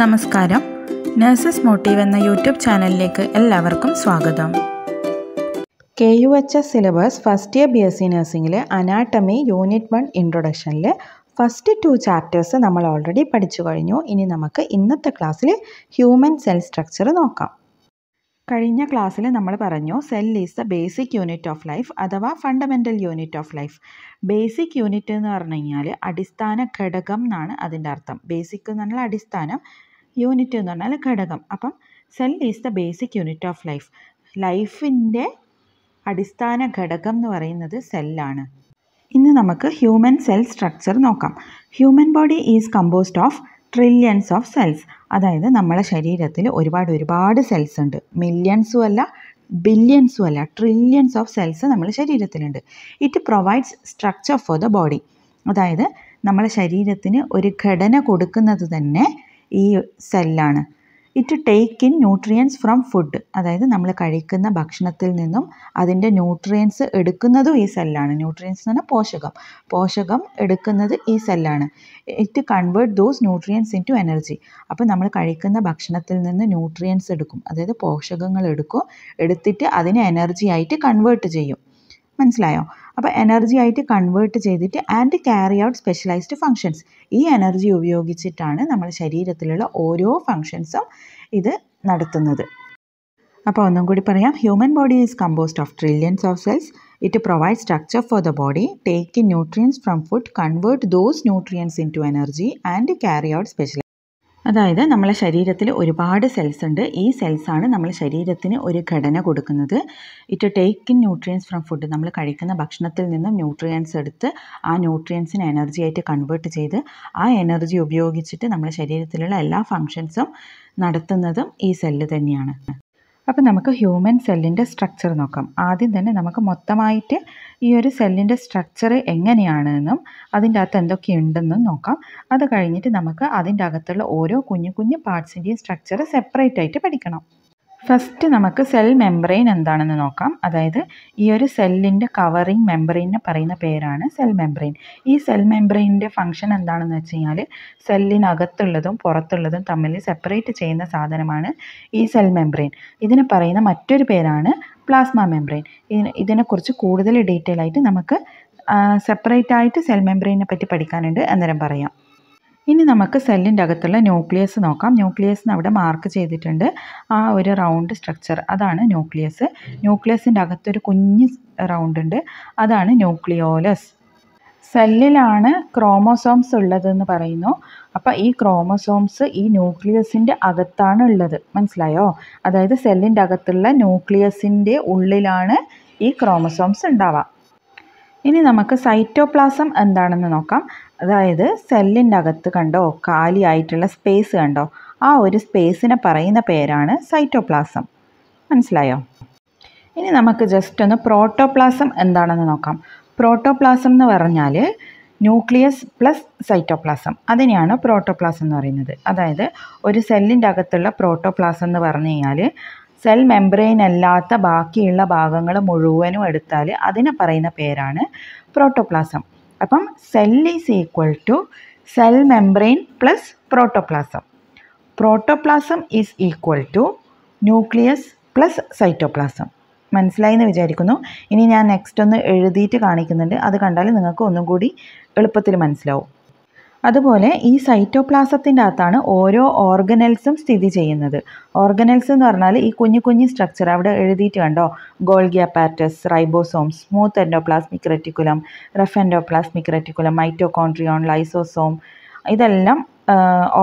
നമസ്കാരം nurses motive എന്ന YouTube ചാനലിലേക്ക് എല്ലാവർക്കും സ്വാഗതം K U H S syllabus first year B S C നഴ്സിംഗിലെ അനാട്ടമി യൂണിറ്റ് വൺ ഇൻട്രൊഡക്ഷനിൽ ഫസ്റ്റ് ടു ചാപ്റ്റേഴ്സ് നമ്മൾ ഓൾറെഡി പഠിച്ചു കഴിഞ്ഞു ഇനി നമുക്ക് ഇന്നത്തെ ക്ലാസ്സിൽ ഹ്യൂമൻ സെൽ സ്ട്രക്ചർ നോക്കാം കഴിഞ്ഞ ക്ലാസ്സിൽ നമ്മൾ പറഞ്ഞു cell is the basic unit of life അഥവാ fundamental unit of life basic unit എന്ന് പറഞ്ഞു കഴിഞ്ഞാൽ അടിസ്ഥാന ഘടകം എന്നാണ് അതിൻ്റെ അർത്ഥം ബേസിക് എന്ന് പറഞ്ഞാൽ അടിസ്ഥാനം യൂണിറ്റ് എന്ന് പറഞ്ഞാൽ ഘടകം അപ്പം cell is the basic unit of life ലൈഫിൻ്റെ അടിസ്ഥാന ഘടകം എന്ന് പറയുന്നത് സെല്ലാണ് ഇന്ന് നമുക്ക് ഹ്യൂമൻ സെൽ സ്ട്രക്ചർ നോക്കാം human body is composed of trillions of cells അതായത് നമ്മളെ ശരീരത്തിൽ ഒരുപാട് ഒരുപാട് സെൽസ് ഉണ്ട് മില്യൺസും അല്ല ബില്യൺസും അല്ല ട്രില്യൺസ് ഓഫ് സെൽസ് നമ്മുടെ ശരീരത്തിലുണ്ട് it provides structure for the body അതായത് നമ്മളെ ശരീരത്തിന് ഒരു ഘടന കൊടുക്കുന്നത് തന്നെ ഈ സെല്ലാണ് it take in nutrients from food അതായത് നമ്മൾ കഴിക്കുന്ന ഭക്ഷണത്തിൽ നിന്നും അതിൻ്റെ ന്യൂട്രിയൻസ് എടുക്കുന്നതും ഈ സെല്ലാണ് ന്യൂട്രിയൻസ് എന്ന് പറഞ്ഞാൽ പോഷകം പോഷകം എടുക്കുന്നത് ഈ സെല്ലാണ് it convert those nutrients into energy അപ്പോൾ നമ്മൾ കഴിക്കുന്ന ഭക്ഷണത്തിൽ നിന്ന് ന്യൂട്രിയൻസ് എടുക്കും അതായത് പോഷകങ്ങൾ എടുക്കും എടുത്തിട്ട് അതിനെ എനർജി ആയിട്ട് കൺവേർട്ട് ചെയ്യും മനസ്സിലായോ അപ്പോൾ എനർജി ആയിട്ട് കൺവേർട്ട് ചെയ്തിട്ട് and carry out specialised functions ഈ എനർജി ഉപയോഗിച്ചിട്ടാണ് നമ്മുടെ ശരീരത്തിലുള്ള ഓരോ ഫങ്ഷൻസും ഇത് നടത്തുന്നത് അപ്പോൾ ഒന്നും കൂടി പറയാം human body is composed of trillions of cells it provide structure for the body take in nutrients from food convert those nutrients into energy and carry out special അതായത് നമ്മളെ ശരീരത്തിൽ ഒരുപാട് സെൽസ് ഉണ്ട് ഈ സെൽസാണ് നമ്മളെ ശരീരത്തിന് ഒരു ഘടന കൊടുക്കുന്നത് it take in nutrients from food നമ്മൾ കഴിക്കുന്ന ഭക്ഷണത്തിൽ നിന്നും ന്യൂട്രിയൻസ് എടുത്ത് ആ ന്യൂട്രിയൻസിന് എനർജി ആയിട്ട് കൺവേർട്ട് ചെയ്ത് ആ എനർജി ഉപയോഗിച്ചിട്ട് നമ്മുടെ ശരീരത്തിലുള്ള എല്ലാ ഫങ്ഷൻസും നടത്തുന്നതും ഈ സെല്ല് തന്നെയാണ് അപ്പോൾ നമുക്ക് ഹ്യൂമൻ സെല്ലിൻ്റെ സ്ട്രക്ചർ നോക്കാം ആദ്യം തന്നെ നമുക്ക് മൊത്തമായിട്ട് ഈ ഒരു സെല്ലിൻ്റെ സ്ട്രക്ചർ എങ്ങനെയാണെന്നും അതിൻ്റെ അകത്ത് എന്തൊക്കെയുണ്ടെന്നും നോക്കാം അത് കഴിഞ്ഞിട്ട് നമുക്ക് അതിൻ്റെ അകത്തുള്ള ഓരോ കുഞ്ഞു കുഞ്ഞു പാർട്സിൻ്റെയും സ്ട്രക്ചർ സെപ്പറേറ്റ് ആയിട്ട് പഠിക്കണം ഫസ്റ്റ് നമുക്ക് സെൽ മെംബ്രെയിൻ എന്താണെന്ന് നോക്കാം അതായത് ഈ ഒരു സെല്ലിൻ്റെ കവറിങ് മെംബ്രെയിനെ പറയുന്ന പേരാണ് സെൽ മെംബ്രെയിൻ ഈ സെൽ മെംബ്രെയിനിൻ്റെ ഫംഗ്ഷൻ എന്താണെന്ന് വെച്ച് കഴിഞ്ഞാൽ സെല്ലിനകത്തുള്ളതും പുറത്തുള്ളതും തമ്മിൽ സെപ്പറേറ്റ് ചെയ്യുന്ന സാധനമാണ് ഈ സെൽ മെംബ്രെയിൻ ഇതിന് പറയുന്ന മറ്റൊരു പേരാണ് പ്ലാസ്മ മെംബ്രെയിൻ ഇതിനെക്കുറിച്ച് കൂടുതൽ ഡീറ്റെയിൽ ആയിട്ട് നമുക്ക് സെപ്പറേറ്റ് ആയിട്ട് സെൽ മെംബ്രെയിനെ പറ്റി പഠിക്കാനുണ്ട് അന്നേരം പറയാം ഇനി നമുക്ക് സെല്ലിൻ്റെ അകത്തുള്ള ന്യൂക്ലിയസ് നോക്കാം ന്യൂക്ലിയസിന് അവിടെ മാർക്ക് ചെയ്തിട്ടുണ്ട് ആ ഒരു റൗണ്ട് സ്ട്രക്ചർ അതാണ് ന്യൂക്ലിയസ് ന്യൂക്ലിയസിൻ്റെ അകത്തൊരു കുഞ്ഞ് റൗണ്ട് ഉണ്ട് അതാണ് ന്യൂക്ലിയോലസ് സെല്ലിലാണ് ക്രോമോസോംസ് ഉള്ളതെന്ന് പറയുന്നു അപ്പോൾ ഈ ക്രോമോസോംസ് ഈ ന്യൂക്ലിയസിൻ്റെ അകത്താണ് ഉള്ളത് മനസ്സിലായോ അതായത് സെല്ലിൻ്റെ അകത്തുള്ള ന്യൂക്ലിയസിൻ്റെ ഉള്ളിലാണ് ഈ ക്രോമസോംസ് ഉണ്ടാവുക ഇനി നമുക്ക് സൈറ്റോപ്ലാസം എന്താണെന്ന് നോക്കാം അതായത് സെല്ലിൻ്റെ അകത്ത് കണ്ടോ കാലിയായിട്ടുള്ള സ്പേസ് കണ്ടോ ആ ഒരു സ്പേസിനെ പറയുന്ന പേരാണ് സൈറ്റോപ്ലാസം മനസ്സിലായോ ഇനി നമുക്ക് ജസ്റ്റ് ഒന്ന് പ്രോട്ടോപ്ലാസം എന്താണെന്ന് നോക്കാം പ്രോട്ടോപ്ലാസം എന്ന് പറഞ്ഞാൽ ന്യൂക്ലിയസ് പ്ലസ് സൈറ്റോപ്ലാസം അതിനെയാണ് പ്രോട്ടോപ്ലാസം എന്ന് പറയുന്നത് അതായത് ഒരു സെല്ലിൻ്റെ അകത്തുള്ള പ്രോട്ടോപ്ലാസം എന്ന് പറഞ്ഞു കഴിഞ്ഞാൽ സെൽ മെംബ്രെയിൻ അല്ലാത്ത ബാക്കിയുള്ള ഭാഗങ്ങൾ മുഴുവനും എടുത്താൽ അതിനെ പറയുന്ന പേരാണ് പ്രോട്ടോപ്ലാസം അപ്പം cell is equal to cell membrane plus protoplasm protoplasm is equal to nucleus plus cytoplasm മനസ്സിലായി എന്ന് വിചാരിക്കുന്നു ഇനി ഞാൻ നെക്സ്റ്റ് ഒന്ന് എഴുതിയിട്ട് കാണിക്കുന്നുണ്ട് അത് കണ്ടാൽ നിങ്ങൾക്ക് ഒന്നും കൂടി എളുപ്പത്തിൽ മനസ്സിലാവും അതുപോലെ ഈ സൈറ്റോപ്ലാസത്തിൻ്റെ അകത്താണ് ഓരോ ഓർഗനൽസും സ്ഥിതി ചെയ്യുന്നത് ഓർഗനൽസ് എന്ന് പറഞ്ഞാൽ ഈ കുഞ്ഞു കുഞ്ഞു സ്ട്രക്ചർ അവിടെ എഴുതിയിട്ട് കണ്ടോ Golgi apparatus ribosomes smooth endoplasmic reticulum rough endoplasmic reticulum mitochondrion lysosome ഇതെല്ലാം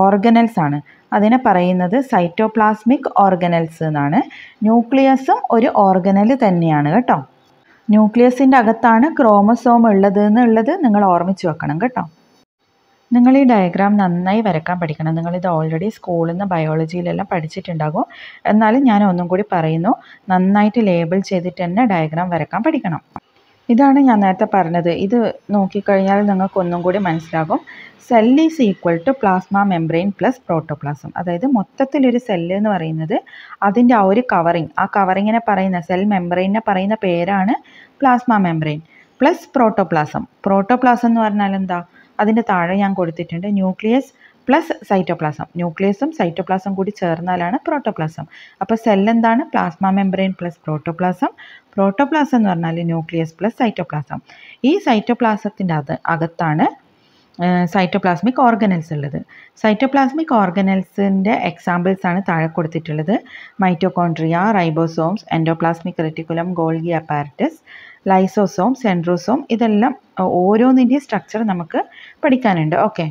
ഓർഗനൽസ് ആണ് അതിനെ പറയുന്നത് സൈറ്റോപ്ലാസ്മിക് ഓർഗനൽസ് എന്നാണ് ന്യൂക്ലിയസും ഒരു ഓർഗനൽ തന്നെയാണ് കേട്ടോ ന്യൂക്ലിയസിൻ്റെ അകത്താണ് ക്രോമസോം ഉള്ളത് എന്നുള്ളത് നിങ്ങൾ ഓർമ്മിച്ച് വെക്കണം കേട്ടോ നിങ്ങൾ ഈ ഡയഗ്രാം നന്നായി വരക്കാൻ പഠിക്കണം നിങ്ങളിത് ഓൾറെഡി സ്കൂളിൽ നിന്ന് ബയോളജിയിലെല്ലാം പഠിച്ചിട്ടുണ്ടാകും എന്നാലും ഞാൻ ഒന്നും കൂടി പറയുന്നു നന്നായിട്ട് ലേബിൾ ചെയ്തിട്ട് തന്നെ ഡയഗ്രാം വരക്കാൻ പഠിക്കണം ഇതാണ് ഞാൻ നേരത്തെ പറഞ്ഞത് ഇത് നോക്കിക്കഴിഞ്ഞാൽ നിങ്ങൾക്ക് ഒന്നും കൂടി മനസ്സിലാകും cell is equal to plasma membrane plus protoplasm അതായത് മൊത്തത്തിലൊരു സെല്ല് എന്ന് പറയുന്നത് അതിൻ്റെ ആ ഒരു കവറിങ് ആ കവറിങ്ങിനെ പറയുന്ന സെൽ മെംബ്രെയിനെ പറയുന്ന പേരാണ് plasma membrane plus protoplasm protoplasm എന്ന് പറഞ്ഞാൽ എന്താ അതിൻ്റെ താഴെ ഞാൻ കൊടുത്തിട്ടുണ്ട് ന്യൂക്ലിയസ് പ്ലസ് സൈറ്റോപ്ലാസം ന്യൂക്ലിയസും സൈറ്റോപ്ലാസും കൂടി ചേർന്നാലാണ് പ്രോട്ടോപ്ലാസം അപ്പോൾ സെൽ എന്താണ് plasma membrane plus protoplasm protoplasm എന്ന് പറഞ്ഞാൽ ന്യൂക്ലിയസ് പ്ലസ് സൈറ്റോപ്ലാസം ഈ സൈറ്റോപ്ലാസത്തിൻ്റെ അത് അകത്താണ് സൈറ്റോപ്ലാസ്മിക് ഓർഗനൽസ് ഉള്ളത് സൈറ്റോപ്ലാസ്മിക് ഓർഗനൽസിൻ്റെ എക്സാമ്പിൾസ് ആണ് താഴെ കൊടുത്തിട്ടുള്ളത് mitochondria ribosomes endoplasmic reticulum Golgi apparatus lysosome centrosome ഇതെല്ലാം ഓരോന്നിൻ്റെയും സ്ട്രക്ചർ നമുക്ക് പഠിക്കാനുണ്ട് ഓക്കെ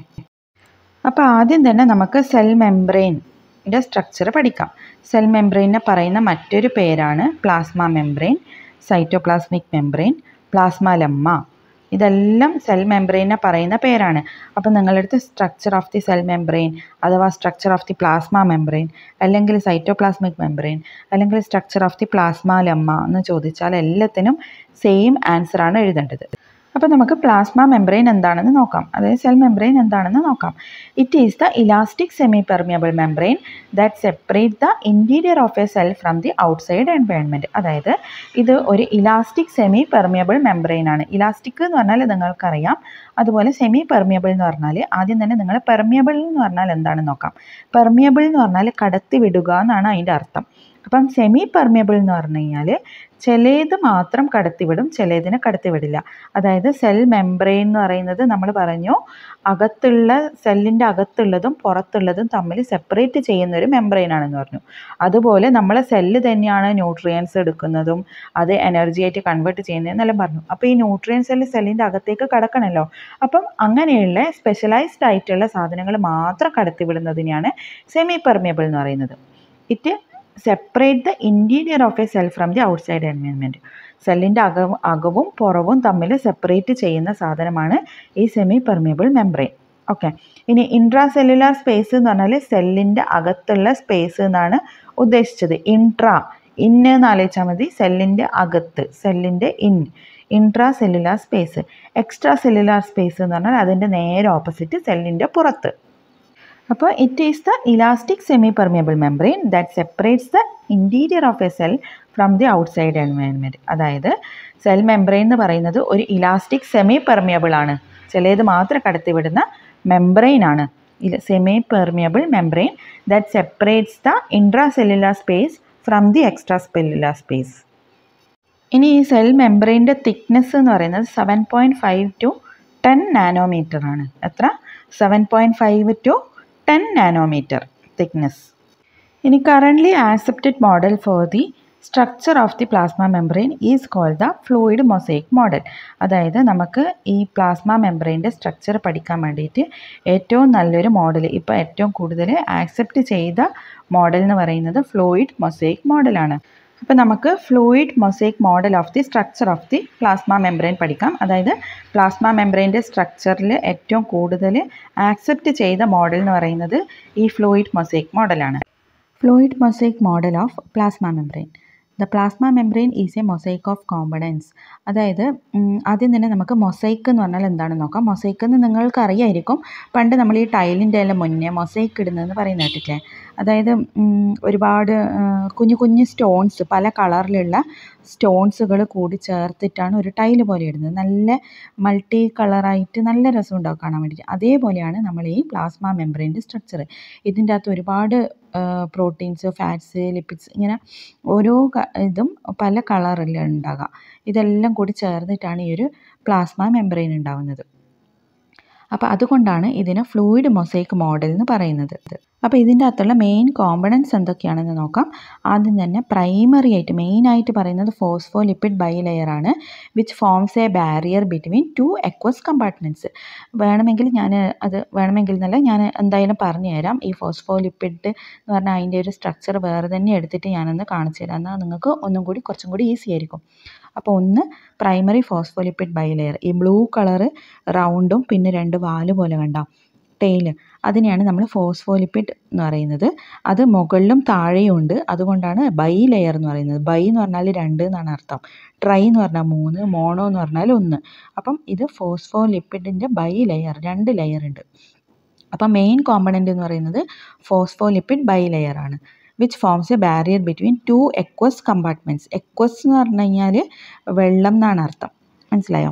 അപ്പോൾ ആദ്യം തന്നെ നമുക്ക് സെൽ മെംബ്രെയിൻ്റെ സ്ട്രക്ചർ പഠിക്കാം സെൽ മെംബ്രെയിനെ പറയുന്ന മറ്റൊരു പേരാണ് plasma membrane cytoplasmic membrane plasmalemma ഇതെല്ലാം സെൽ മെംബ്രെയിനെ പറയുന്ന പേരാണ് അപ്പോൾ നിങ്ങളടുത്ത് structure of the cell membrane അഥവാ structure of the plasma membrane അല്ലെങ്കിൽ സൈറ്റോപ്ലാസ്മിക് മെംബ്രെയിൻ അല്ലെങ്കിൽ structure of the plasmalemma എന്ന് ചോദിച്ചാൽ എല്ലാത്തിനും സെയിം ആൻസറാണ് എഴുതേണ്ടത് അപ്പോൾ നമുക്ക് പ്ലാസ്മ മെംബ്രെയിൻ എന്താണെന്ന് നോക്കാം അതായത് സെൽ മെംബ്രെയിൻ എന്താണെന്ന് നോക്കാം it is the elastic semipermeable membrane that separate the interior of a cell from the outside environment അതായത് ഇത് ഒരു ഇലാസ്റ്റിക് സെമി പെർമിയബിൾ മെംബ്രെയിൻ ആണ് ഇലാസ്റ്റിക് എന്ന് പറഞ്ഞാൽ നിങ്ങൾക്കറിയാം അതുപോലെ സെമി പെർമിയബിൾ എന്ന് പറഞ്ഞാൽ ആദ്യം തന്നെ നിങ്ങൾ പെർമിയബിൾ എന്ന് പറഞ്ഞാൽ എന്താണെന്ന് നോക്കാം പെർമിയബിൾ എന്ന് പറഞ്ഞാൽ കടത്തി വിടുക എന്നാണ് അതിൻ്റെ അർത്ഥം അപ്പം സെമി പെർമിയബിൾ എന്ന് പറഞ്ഞു കഴിഞ്ഞാൽ ചിലത് മാത്രം കടത്തിവിടും ചിലതിനെ കടത്തിവിടില്ല അതായത് സെൽ മെംബ്രെയിൻ എന്ന് പറയുന്നത് നമ്മൾ പറഞ്ഞു അകത്തുള്ള സെല്ലിൻ്റെ അകത്തുള്ളതും പുറത്തുള്ളതും തമ്മിൽ സെപ്പറേറ്റ് ചെയ്യുന്ന ഒരു മെംബ്രെയിൻ ആണെന്ന് പറഞ്ഞു അതുപോലെ നമ്മളെ സെല്ല് തന്നെയാണ് ന്യൂട്രിയൻസ് എടുക്കുന്നതും അത് എനർജി ആയിട്ട് കൺവേർട്ട് ചെയ്യുന്നതെന്നെല്ലാം പറഞ്ഞു അപ്പോൾ ഈ ന്യൂട്രിയൻസ് എല്ലാം സെല്ലിൻ്റെ അകത്തേക്ക് കടക്കണമല്ലോ അപ്പം അങ്ങനെയുള്ള സ്പെഷ്യലൈസ്ഡ് ആയിട്ടുള്ള സാധനങ്ങൾ മാത്രം കടത്തിവിടുന്നതിനെയാണ് സെമി പെർമിയബിൾ എന്ന് പറയുന്നത് it separate the interior of a cell from the outside environment സെല്ലിൻ്റെ അകവും അകവും പുറവും തമ്മിൽ സെപ്പറേറ്റ് ചെയ്യുന്ന സാധനമാണ് ഈ സെമി പെർമിയബിൾ മെംബ്രെയിൻ ഓക്കെ ഇനി ഇൻട്രാ സെല്ലുലാർ സ്പേസ് എന്ന് പറഞ്ഞാൽ സെല്ലിൻ്റെ അകത്തുള്ള സ്പേസ് എന്നാണ് ഉദ്ദേശിച്ചത് ഇൻട്രാ ഇന്ന് എന്ന് ആലോചിച്ചാൽ മതി സെല്ലിൻ്റെ അകത്ത് സെല്ലിൻ്റെ in intracellular space extracellular space എന്ന് പറഞ്ഞാൽ അതിൻ്റെ നേരെ ഓപ്പോസിറ്റ് സെല്ലിൻ്റെ പുറത്ത് അപ്പോൾ it is the elastic semipermeable membrane that separates the interior of a cell from the outside environment അതായത് സെൽ മെംബ്രെയിൻ എന്ന് പറയുന്നത് ഒരു ഇലാസ്റ്റിക് സെമി പെർമിയബിൾ ആണ് ചിലത് മാത്രം കടത്തിവിടുന്ന മെംബ്രെയിൻ ആണ് semipermeable membrane that separates the intracellular space from the extracellular space ഇനി ഈ സെൽ മെംബ്രെയിൻ്റെ തിക്നെസ് എന്ന് പറയുന്നത് seven point five to ten nanometre ആണ് എത്ര seven point five to 10 nanometre thickness. ഇനി currently accepted model for the structure of the plasma membrane is called the fluid mosaic model അതായത് നമുക്ക് ഈ പ്ലാസ്മ മെംബ്രെയിൻ്റെ സ്ട്രക്ചർ പഠിക്കാൻ വേണ്ടിയിട്ട് ഏറ്റവും നല്ലൊരു മോഡൽ ഇപ്പോൾ ഏറ്റവും കൂടുതൽ ആക്സെപ്റ്റ് ചെയ്ത മോഡൽ എന്ന് പറയുന്നത് ഫ്ലൂയിഡ് മൊസൈക്ക് മോഡലാണ് അപ്പോൾ നമുക്ക് fluid mosaic model of the structure of the plasma membrane പഠിക്കാം അതായത് പ്ലാസ്മ മെംബ്രെയിൻ്റെ സ്ട്രക്ചറിൽ ഏറ്റവും കൂടുതൽ ആക്സെപ്റ്റ് ചെയ്ത മോഡൽ എന്ന് പറയുന്നത് ഈ ഫ്ലൂയിഡ് മൊസൈക്ക് മോഡലാണ് fluid mosaic model of plasma membrane the plasma membrane is a mosaic of components അതായത് ആദ്യം തന്നെ നമുക്ക് മൊസൈക്ക് എന്ന് പറഞ്ഞാൽ എന്താണെന്ന് നോക്കാം മൊസൈക്ക് എന്ന് നിങ്ങൾക്ക് അറിയായിരിക്കും പണ്ട് നമ്മൾ ഈ ടൈലിൻ്റെ എല്ലാം മുന്നേ മൊസൈക്ക് ഇടുന്നതെന്ന് പറയുന്ന കേട്ടിട്ടില്ലേ അതായത് ഒരുപാട് കുഞ്ഞു കുഞ്ഞു സ്റ്റോൺസ് പല കളറിലുള്ള സ്റ്റോൺസുകൾ കൂടി ചേർത്തിട്ടാണ് ഒരു ടൈൽ പോലെ ഇടുന്നത് നല്ല മൾട്ടി കളറായിട്ട് നല്ല രസം ഉണ്ടാവും കാണാൻ വേണ്ടിയിട്ട് അതേപോലെയാണ് നമ്മൾ ഈ പ്ലാസ്മ മെമ്പറിൻ്റെ സ്ട്രക്ചർ ഇതിൻ്റെ അകത്ത് ഒരുപാട് പ്രോട്ടീൻസ് ഫാറ്റ്സ് ലിപ്പിഡ്സ് ഇങ്ങനെ ഓരോ ഇതും പല കളറിലുണ്ടാകാം ഇതെല്ലാം കൂടി ചേർന്നിട്ടാണ് ഈ ഒരു പ്ലാസ്മ മെമ്പറൈൻ ഉണ്ടാകുന്നത് അപ്പോൾ അതുകൊണ്ടാണ് ഇതിന് ഫ്ലൂയിഡ് മൊസൈക്ക് മോഡൽ എന്ന് പറയുന്നത് അപ്പോൾ ഇതിൻ്റെ അകത്തുള്ള മെയിൻ കോമ്പണൻസ് എന്തൊക്കെയാണെന്ന് നോക്കാം ആദ്യം തന്നെ പ്രൈമറി ആയിട്ട് മെയിനായിട്ട് പറയുന്നത് ഫോസ്ഫോ ലിപ്പിഡ് ലെയർ ആണ് which forms a barrier between two aqueous compartments വേണമെങ്കിൽ ഞാൻ അത് വേണമെങ്കിൽ എന്നല്ല ഞാൻ എന്തായാലും പറഞ്ഞു തരാം ഈ ഫോസ്ഫോ ലിപ്പിഡ് എന്ന് പറഞ്ഞാൽ അതിൻ്റെ ഒരു സ്ട്രക്ചർ വേറെ തന്നെ എടുത്തിട്ട് ഞാനൊന്ന് കാണിച്ചു തരാം എന്നാൽ നിങ്ങൾക്ക് ഒന്നും കൂടി കുറച്ചും കൂടി ഈസി ആയിരിക്കും അപ്പോൾ ഒന്ന് പ്രൈമറി ഫോസ്ഫോലിപ്പിഡ് ബൈലെയർ ഈ ബ്ലൂ കളറ് റൗണ്ടും പിന്നെ രണ്ട് വാല് പോലെ കണ്ടോ ടെയില് അതിനെയാണ് നമ്മൾ ഫോസ്ഫോലിപ്പിഡ് എന്ന് പറയുന്നത് അത് മുകളിലും താഴെയും ഉണ്ട് അതുകൊണ്ടാണ് ബൈ ലെയർ എന്ന് പറയുന്നത് ബൈ എന്ന് പറഞ്ഞാൽ രണ്ട് എന്നാണ് അർത്ഥം ട്രൈ എന്ന് പറഞ്ഞാൽ മൂന്ന് മോണോ എന്ന് പറഞ്ഞാൽ ഒന്ന് അപ്പം ഇത് ഫോസ്ഫോലിപ്പിഡിൻ്റെ ബൈ ലെയർ രണ്ട് ലെയർ ഉണ്ട് അപ്പം മെയിൻ കോമ്പണൻ്റ് എന്ന് പറയുന്നത് ഫോസ്ഫോലിപ്പിഡ് ബൈ ലെയർ ആണ് which forms a barrier between two aqueous compartments aqueous എന്ന് പറഞ്ഞു കഴിഞ്ഞാൽ വെള്ളം എന്നാണ് അർത്ഥം മനസ്സിലായോ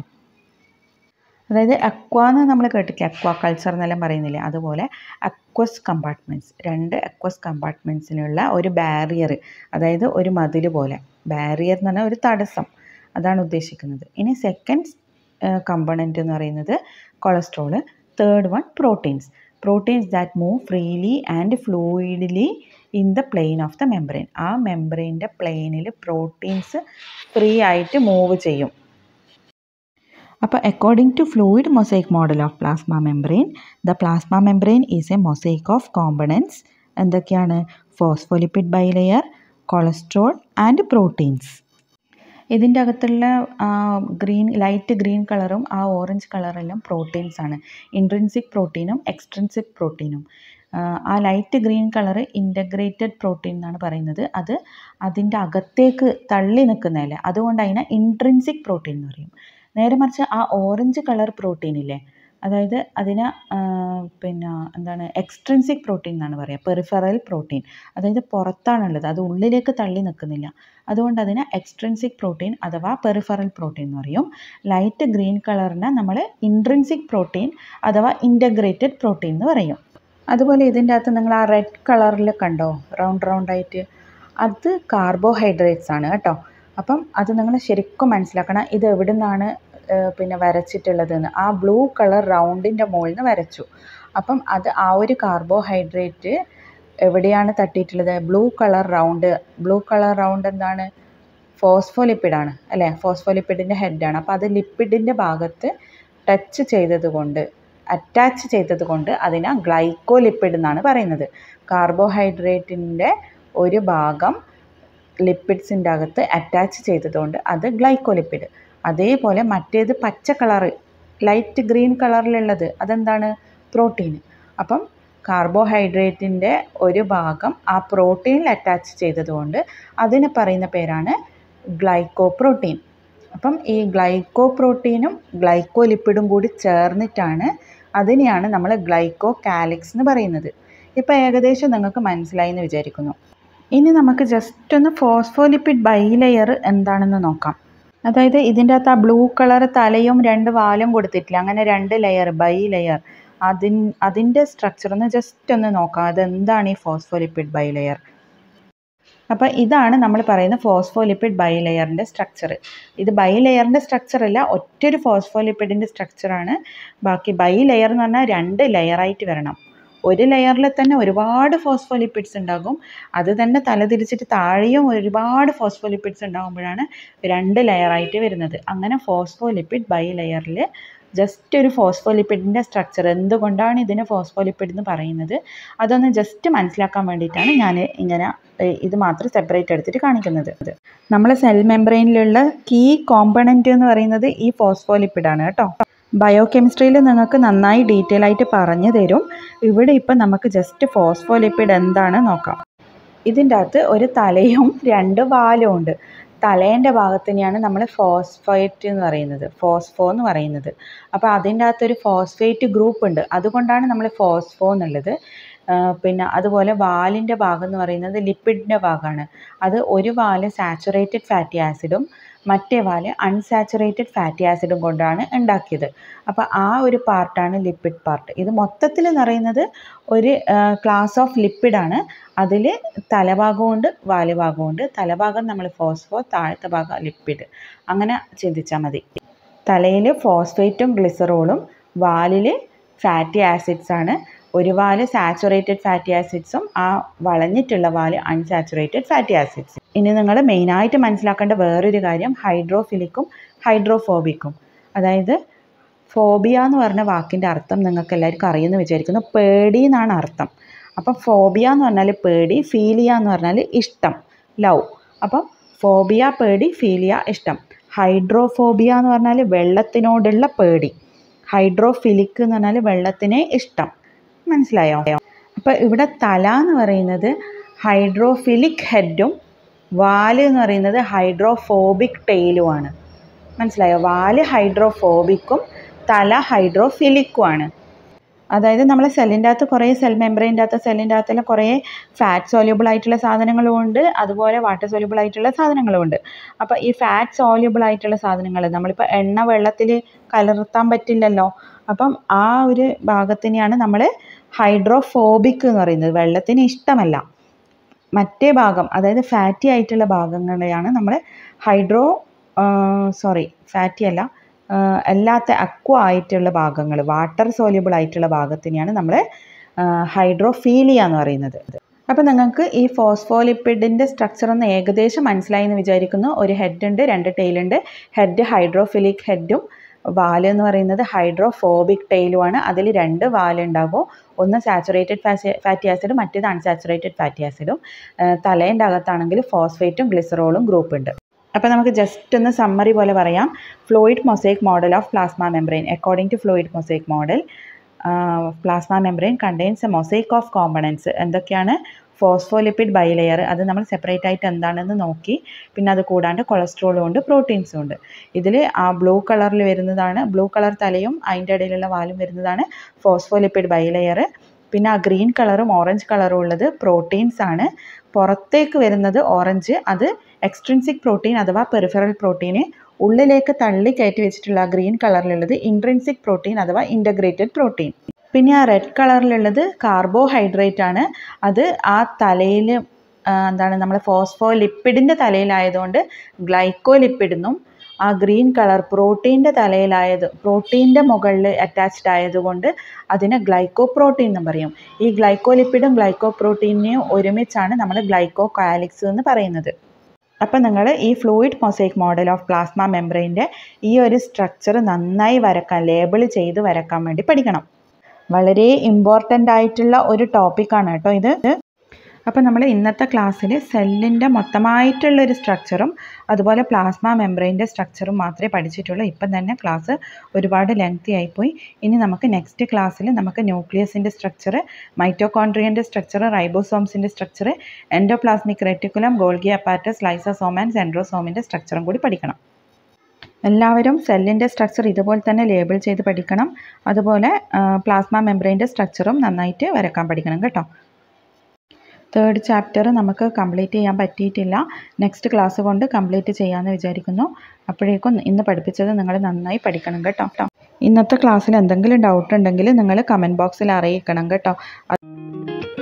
അതായത് അക്വ എന്ന് നമ്മൾ കേട്ടിട്ടില്ല അക്വാ കൾച്ചർ എന്നെല്ലാം പറയുന്നില്ലേ അതുപോലെ അക്വസ് കമ്പാർട്ട്മെൻറ്റ്സ് രണ്ട് അക്വസ് കമ്പാർട്ട്മെൻറ്റ്സിനുള്ള ഒരു ബാരിയർ അതായത് ഒരു മതിൽ പോലെ ബാരിയർ എന്ന് പറഞ്ഞാൽ ഒരു തടസ്സം അതാണ് ഉദ്ദേശിക്കുന്നത് ഇനി സെക്കൻഡ് കമ്പണൻറ്റ് എന്ന് പറയുന്നത് cholesterol third one proteins proteins that move freely and fluidly in the plane of the membrane ആ മെംബ്രെയിൻ്റെ പ്ലെയിനിൽ പ്രോട്ടീൻസ് ഫ്രീ ആയിട്ട് മൂവ് ചെയ്യും അപ്പോൾ according to fluid mosaic model of plasma membrane the plasma membrane is a mosaic of components എന്തൊക്കെയാണ് phospholipid bilayer cholesterol and proteins ഇതിൻ്റെ അകത്തുള്ള green light green കളറും ആ ഓറഞ്ച് കളറെല്ലാം പ്രോട്ടീൻസ് ആണ് ഇൻട്രിൻസിക് പ്രോട്ടീനും എക്സ്ട്രിൻസിക് പ്രോട്ടീനും ആ light green colour integrated protein എന്നാണ് പറയുന്നത് അത് അതിൻ്റെ അകത്തേക്ക് തള്ളി നിൽക്കുന്നതല്ല അതുകൊണ്ട് അതിനെ ഇൻട്രിൻസിക് പ്രോട്ടീൻ എന്ന് പറയും നേരെ മറിച്ച് ആ ഓറഞ്ച് കളർ പ്രോട്ടീൻ ഇല്ലേ അതായത് അതിനെ പിന്നെ എന്താണ് എക്സ്ട്രിൻസിക് പ്രോട്ടീൻ എന്നാണ് പറയുക പെറിഫറൽ പ്രോട്ടീൻ അതായത് പുറത്താണുള്ളത് അത് ഉള്ളിലേക്ക് തള്ളി നിൽക്കുന്നില്ല അതുകൊണ്ട് അതിനെ എക്സ്ട്രിൻസിക് പ്രോട്ടീൻ അഥവാ പെറിഫറൽ പ്രോട്ടീൻ എന്ന് പറയും ലൈറ്റ് ഗ്രീൻ കളറിനെ നമ്മൾ ഇൻട്രിൻസിക് പ്രോട്ടീൻ അഥവാ ഇൻറ്റഗ്രേറ്റഡ് പ്രോട്ടീൻ എന്ന് പറയും അതുപോലെ ഇതിൻ്റെ അകത്ത് നിങ്ങൾ ആ റെഡ് കളറിൽ കണ്ടോ റൗണ്ട് റൗണ്ടായിട്ട് അത് കാർബോഹൈഡ്രേറ്റ്സ് ആണ് കേട്ടോ അപ്പം അത് നിങ്ങൾ ശരിക്കും മനസ്സിലാക്കണം ഇത് എവിടെ നിന്നാണ് പിന്നെ വരച്ചിട്ടുള്ളതെന്ന് ആ ബ്ലൂ കളർ റൗണ്ടിൻ്റെ മുകളിൽ നിന്ന് വരച്ചു അപ്പം അത് ആ ഒരു കാർബോഹൈഡ്രേറ്റ് എവിടെയാണ് തട്ടിയിട്ടുള്ളത് blue colour round blue colour round എന്താണ് ഫോസ്ഫോലിപ്പിഡാണ് അല്ലേ ഫോസ്ഫോലിപ്പിഡിൻ്റെ ഹെഡാണ് അപ്പോൾ അത് ലിപ്പിഡിൻ്റെ ഭാഗത്ത് ടച്ച് ചെയ്തത് കൊണ്ട് അറ്റാച്ച് ചെയ്തത് കൊണ്ട് അതിനെ ഗ്ലൈക്കോലിപ്പിഡ് എന്നാണ് പറയുന്നത് കാർബോഹൈഡ്രേറ്റിൻ്റെ ഒരു ഭാഗം ലിപ്പിഡ്സിൻ്റെ അകത്ത് അറ്റാച്ച് ചെയ്തതുകൊണ്ട് അത് ഗ്ലൈക്കോലിപ്പിഡ് അതേപോലെ മറ്റേത് പച്ച കളറ് ലൈറ്റ് ഗ്രീൻ കളറിലുള്ളത് അതെന്താണ് പ്രോട്ടീൻ അപ്പം കാർബോഹൈഡ്രേറ്റിൻ്റെ ഒരു ഭാഗം ആ പ്രോട്ടീനിൽ അറ്റാച്ച് ചെയ്തതുകൊണ്ട് അതിന് പറയുന്ന പേരാണ് ഗ്ലൈക്കോ പ്രോട്ടീൻ അപ്പം ഈ ഗ്ലൈക്കോ പ്രോട്ടീനും ഗ്ലൈക്കോലിപ്പിഡും കൂടി ചേർന്നിട്ടാണ് അതിനെയാണ് നമ്മൾ ഗ്ലൈക്കോ കാലിക്സ് എന്ന് പറയുന്നത് ഇപ്പോൾ ഏകദേശം നിങ്ങൾക്ക് മനസ്സിലായി എന്ന് വിചാരിക്കുന്നു ഇനി നമുക്ക് ജസ്റ്റ് ഒന്ന് ഫോസ്ഫോലിപ്പിഡ് ബൈലെയർ എന്താണെന്ന് നോക്കാം അതായത് ഇതിൻ്റെ അകത്ത് ആ ബ്ലൂ കളർ തലയും രണ്ട് വാലും കൊടുത്തിട്ടില്ല അങ്ങനെ രണ്ട് ലെയർ ബൈ ലെയർ അതിൻ അതിൻ്റെ സ്ട്രക്ചർ ഒന്ന് ജസ്റ്റ് ഒന്ന് നോക്കാം അതെന്താണ് ഈ ഫോസ്ഫോലിപ്പിഡ് ബൈ ലെയർ അപ്പോൾ ഇതാണ് നമ്മൾ പറയുന്ന ഫോസ്ഫോലിപ്പിഡ് ബൈലെയറിൻ്റെ സ്ട്രക്ചർ ഇത് ബൈലെയറിൻ്റെ സ്ട്രക്ചർ അല്ല ഒറ്റൊരു ഫോസ്ഫോലിപ്പിഡിൻ്റെ സ്ട്രക്ചറാണ് ബാക്കി ബൈലെയർ എന്ന് പറഞ്ഞാൽ രണ്ട് ലെയറായിട്ട് വരണം ഒരു ലെയറിൽ തന്നെ ഒരുപാട് ഫോസ്ഫോലിപ്പിഡ്സ് ഉണ്ടാകും അത് തന്നെ തലതിരിച്ചിട്ട് താഴെയും ഒരുപാട് ഫോസ്ഫോലിപ്പിഡ്സ് ഉണ്ടാകുമ്പോഴാണ് രണ്ട് ലെയറായിട്ട് വരുന്നത് അങ്ങനെ ഫോസ്ഫോലിപ്പിഡ് ബൈ ലെയറിൽ ജസ്റ്റ് ഒരു ഫോസ്ഫോലിപ്പിഡിൻ്റെ സ്ട്രക്ചർ എന്തുകൊണ്ടാണ് ഇതിനെ ഫോസ്ഫോലിപ്പിഡ് എന്ന് പറയുന്നത് അതൊന്ന് ജസ്റ്റ് മനസ്സിലാക്കാൻ വേണ്ടിയിട്ടാണ് ഞാൻ ഇങ്ങനെ ഇത് മാത്രം സെപ്പറേറ്റ് എടുത്തിട്ട് കാണിക്കുന്നത് നമ്മളെ സെൽ മെംബ്രെയിനിലുള്ള കീ കോമ്പണൻറ്റ് എന്ന് പറയുന്നത് ഈ ഫോസ്ഫോലിപ്പിഡാണ് കേട്ടോ ബയോ കെമിസ്ട്രിയിൽ നിങ്ങൾക്ക് നന്നായി ഡീറ്റെയിൽ ആയിട്ട് പറഞ്ഞു തരും ഇവിടെ ഇപ്പം നമുക്ക് ജസ്റ്റ് ഫോസ്ഫോലിപ്പിഡ് എന്താണ് നോക്കാം ഇതിൻ്റെ അകത്ത് ഒരു തലയും രണ്ട് വാലും ഉണ്ട് തലേൻ്റെ തന്നെയാണ് നമ്മൾ ഫോസ്ഫേറ്റ് എന്ന് പറയുന്നത് ഫോസ്ഫോ എന്ന് പറയുന്നത് അപ്പോൾ അതിൻ്റെ അകത്തൊരു ഫോസ്ഫേറ്റ് ഗ്രൂപ്പ് ഉണ്ട് അതുകൊണ്ടാണ് നമ്മൾ ഫോസ്ഫോ എന്നുള്ളത് പിന്നെ അതുപോലെ വാലിൻ്റെ ഭാഗം എന്ന് പറയുന്നത് ലിപ്പിഡിൻ്റെ ഭാഗമാണ് അത് ഒരു വാല് സാച്ചുറേറ്റഡ് ഫാറ്റി ആസിഡും മറ്റേ വാല് അൺസാച്ചുറേറ്റഡ് ഫാറ്റി ആസിഡും കൊണ്ടാണ് ഉണ്ടാക്കിയത് അപ്പോൾ ആ ഒരു പാർട്ടാണ് ലിപ്പിഡ് പാർട്ട് ഇത് മൊത്തത്തിൽ നിറയുന്നത് ഒരു ക്ലാസ് ഓഫ് ലിപ്പിഡാണ് അതിൽ തലഭാഗമുണ്ട് വാലുഭാഗമുണ്ട് തലഭാഗം നമ്മൾ ഫോസ്ഫോ താഴത്തെ ഭാഗം ലിപ്പിഡ് അങ്ങനെ ചിന്തിച്ചാൽ മതി തലയിൽ ഫോസ്ഫേറ്റും ഗ്ലിസറോളും വാലിൽ ഫാറ്റി ആസിഡ്സാണ് ഒരു വാല് സാച്ചുറേറ്റഡ് ഫാറ്റി ആസിഡ്സും ആ വളഞ്ഞിട്ടുള്ള വാല് അൺസാച്ചുറേറ്റഡ് ഫാറ്റി ആസിഡ്സ് ഇനി നിങ്ങൾ മെയിനായിട്ട് മനസ്സിലാക്കേണ്ട വേറൊരു കാര്യം ഹൈഡ്രോഫിലിക്കും ഹൈഡ്രോഫോബിക്കും അതായത് ഫോബിയ എന്ന് പറഞ്ഞ വാക്കിൻ്റെ അർത്ഥം നിങ്ങൾക്ക് എല്ലാവർക്കും അറിയുമെന്ന് വിചാരിക്കുന്നു പേടി എന്നാണ് അർത്ഥം അപ്പം ഫോബിയ എന്ന് പറഞ്ഞാൽ പേടി ഫീലിയ എന്ന് പറഞ്ഞാൽ ഇഷ്ടം ലവ് അപ്പം ഫോബിയ പേടി ഫീലിയ ഇഷ്ടം ഹൈഡ്രോഫോബിയ എന്ന് പറഞ്ഞാൽ വെള്ളത്തിനോടുള്ള പേടി ഹൈഡ്രോഫിലിക് എന്ന് പറഞ്ഞാൽ വെള്ളത്തിനെ ഇഷ്ടം മനസ്സിലായോ അപ്പോൾ ഇവിടെ തല എന്ന് പറയുന്നത് ഹൈഡ്രോഫിലിക് ഹെഡും വാല് എന്ന് പറയുന്നത് ഹൈഡ്രോഫോബിക് ടെയിലുമാണ് മനസ്സിലായോ വാല് ഹൈഡ്രോഫോബിക്കും തല ഹൈഡ്രോഫിലിക്കുമാണ് അതായത് നമ്മൾ സെല്ലിൻ്റെ അകത്ത് കുറേ സെൽ മെമ്പറിൻ്റെ അകത്ത് സെല്ലിൻ്റെ അകത്തുള്ള കുറേ ഫാറ്റ് സോല്യൂബിൾ ആയിട്ടുള്ള സാധനങ്ങളും ഉണ്ട് അതുപോലെ വാട്ടർ സോല്യൂബിൾ ആയിട്ടുള്ള സാധനങ്ങളും ഉണ്ട് അപ്പോൾ ഈ ഫാറ്റ് സോല്യൂബിൾ ആയിട്ടുള്ള സാധനങ്ങൾ നമ്മളിപ്പോൾ എണ്ണ വെള്ളത്തിൽ കലർത്താൻ പറ്റില്ലല്ലോ അപ്പം ആ ഒരു ഭാഗത്തിനെയാണ് നമ്മൾ ഹൈഡ്രോഫോബിക് എന്ന് പറയുന്നത് വെള്ളത്തിന് ഇഷ്ടമല്ല മറ്റേ ഭാഗം അതായത് ഫാറ്റി ആയിട്ടുള്ള ഭാഗങ്ങളെയാണ് നമ്മൾ ഹൈഡ്രോ സോറി ഫാറ്റി അല്ല അല്ലാത്ത അക്വ ആയിട്ടുള്ള ഭാഗങ്ങൾ വാട്ടർ സോല്യൂബിൾ ആയിട്ടുള്ള ഭാഗത്തിനെയാണ് നമ്മൾ ഹൈഡ്രോഫീലിയ എന്ന് പറയുന്നത് അപ്പോൾ നിങ്ങൾക്ക് ഈ ഫോസ്ഫോലിപ്പിഡിൻ്റെ സ്ട്രക്ചർ ഒന്ന് ഏകദേശം മനസ്സിലായി എന്ന് വിചാരിക്കുന്നു ഒരു ഹെഡ് ഉണ്ട് രണ്ട് ടെയിലുണ്ട് ഹെഡ് ഹൈഡ്രോഫിലിക് ഹെഡും വാല് എന്ന് പറയുന്നത് ഹൈഡ്രോഫോബിക് ടെയിലുമാണ് അതിൽ രണ്ട് വാലുണ്ടാകും ഒന്ന് സാച്ചുറേറ്റഡ് ഫാറ്റി ആസിഡും മറ്റേത് അൺസാച്ചുറേറ്റഡ് ഫാറ്റി ആസിഡും തലേൻ്റെ അകത്താണെങ്കിൽ ഫോസ്ഫേറ്റും ഗ്ലിസറോളും ഗ്രൂപ്പ് ഉണ്ട് അപ്പോൾ നമുക്ക് ജസ്റ്റ് ഒന്ന് സമ്മറി പോലെ പറയാം fluid mosaic model of plasma membrane according to fluid mosaic model plasma membrane contains a mosaic of components എന്തൊക്കെയാണ് ഫോസ്ഫോലിപ്പിഡ് ബൈലെയർ അത് നമ്മൾ സെപ്പറേറ്റ് ആയിട്ട് എന്താണെന്ന് നോക്കി പിന്നെ അത് കൂടാണ്ട് കൊളസ്ട്രോളും ഉണ്ട് പ്രോട്ടീൻസും ഉണ്ട് ഇതിൽ ആ ബ്ലൂ കളറിൽ വരുന്നതാണ് ബ്ലൂ കളർ തലയും അതിൻ്റെ ഇടയിലുള്ള വാലും വരുന്നതാണ് ഫോസ്ഫോലിപ്പിഡ് ബൈലെയർ പിന്നെ ആ ഗ്രീൻ കളറും ഓറഞ്ച് കളറും ഉള്ളത് പ്രോട്ടീൻസ് ആണ് പുറത്തേക്ക് വരുന്നത് ഓറഞ്ച് അത് എക്സ്ട്രിൻസിക് പ്രോട്ടീൻ അഥവാ പെരിഫറൽ പ്രോട്ടീന് ഉള്ളിലേക്ക് തള്ളി കയറ്റി വെച്ചിട്ടുള്ള ആ ഗ്രീൻ കളറിലുള്ളത് ഇൻട്രിൻസിക് പ്രോട്ടീൻ അഥവാ ഇൻ്റഗ്രേറ്റഡ് പ്രോട്ടീൻ പിന്നെ ആ റെഡ് കളറിലുള്ളത് കാർബോഹൈഡ്രേറ്റ് ആണ് അത് ആ തലയിൽ എന്താണ് നമ്മൾ ഫോസ്ഫോ ലിപ്പിഡിൻ്റെ തലയിലായതുകൊണ്ട് ഗ്ലൈക്കോ ലിപ്പിഡെന്നും ആ ഗ്രീൻ കളർ പ്രോട്ടീൻ്റെ തലയിലായത് പ്രോട്ടീൻ്റെ മുകളിൽ അറ്റാച്ച്ഡ് ആയതുകൊണ്ട് അതിനെ ഗ്ലൈക്കോ പ്രോട്ടീൻ എന്ന് പറയും ഈ ഗ്ലൈക്കോലിപ്പിഡും ഗ്ലൈക്കോ പ്രോട്ടീനെയും ഒരുമിച്ചാണ് നമ്മൾ ഗ്ലൈക്കോ കാലിക്സ് എന്ന് പറയുന്നത് അപ്പം നിങ്ങൾ ഈ fluid mosaic model of plasma മെംബ്രെയിൻ്റെ ഈ ഒരു സ്ട്രക്ചർ നന്നായി വരക്കാൻ ലേബിൾ ചെയ്ത് വരക്കാൻ വേണ്ടി പഠിക്കണം വളരെ ഇമ്പോർട്ടൻ്റ് ആയിട്ടുള്ള ഒരു ടോപ്പിക്കാണ് കേട്ടോ ഇത് അപ്പം നമ്മൾ ഇന്നത്തെ ക്ലാസ്സിൽ സെല്ലിൻ്റെ മൊത്തമായിട്ടുള്ളൊരു സ്ട്രക്ചറും അതുപോലെ പ്ലാസ്മ മെംബ്രെയിൻ്റെ സ്ട്രക്ചറും മാത്രമേ പഠിച്ചിട്ടുള്ളൂ ഇപ്പം തന്നെ ക്ലാസ് ഒരുപാട് ലെങ്തി ആയിപ്പോയി ഇനി നമുക്ക് നെക്സ്റ്റ് ക്ലാസ്സിൽ നമുക്ക് ന്യൂക്ലിയസിൻ്റെ സ്ട്രക്ചർ മൈറ്റോകോൺട്രിയൻ്റെ സ്ട്രക്ചർ റൈബോസോംസിൻ്റെ structure endoplasmic reticulum Golgi apparatus lysosome and സെൻഡ്രോസോമിൻ്റെ സ്ട്രക്ചറും കൂടി പഠിക്കണം എല്ലാവരും സെല്ലിൻ്റെ സ്ട്രക്ചർ ഇതുപോലെ തന്നെ ലേബിൾ ചെയ്ത് പഠിക്കണം അതുപോലെ പ്ലാസ്മ മെംബ്രെയിൻ്റെ സ്ട്രക്ചറും നന്നായിട്ട് വരക്കാൻ പഠിക്കണം കേട്ടോ തേർഡ് ചാപ്റ്റർ നമുക്ക് കംപ്ലീറ്റ് ചെയ്യാൻ പറ്റിയിട്ടില്ല നെക്സ്റ്റ് ക്ലാസ് കൊണ്ട് കംപ്ലീറ്റ് ചെയ്യാമെന്ന് വിചാരിക്കുന്നു അപ്പോഴേക്കും ഇന്ന് പഠിപ്പിച്ചത് നിങ്ങൾ നന്നായി പഠിക്കണം കേട്ടോ ഇന്നത്തെ ക്ലാസ്സിൽ എന്തെങ്കിലും ഡൗട്ട് ഉണ്ടെങ്കിൽ നിങ്ങൾ കമൻറ്റ് ബോക്സിൽ അറിയിക്കണം കേട്ടോ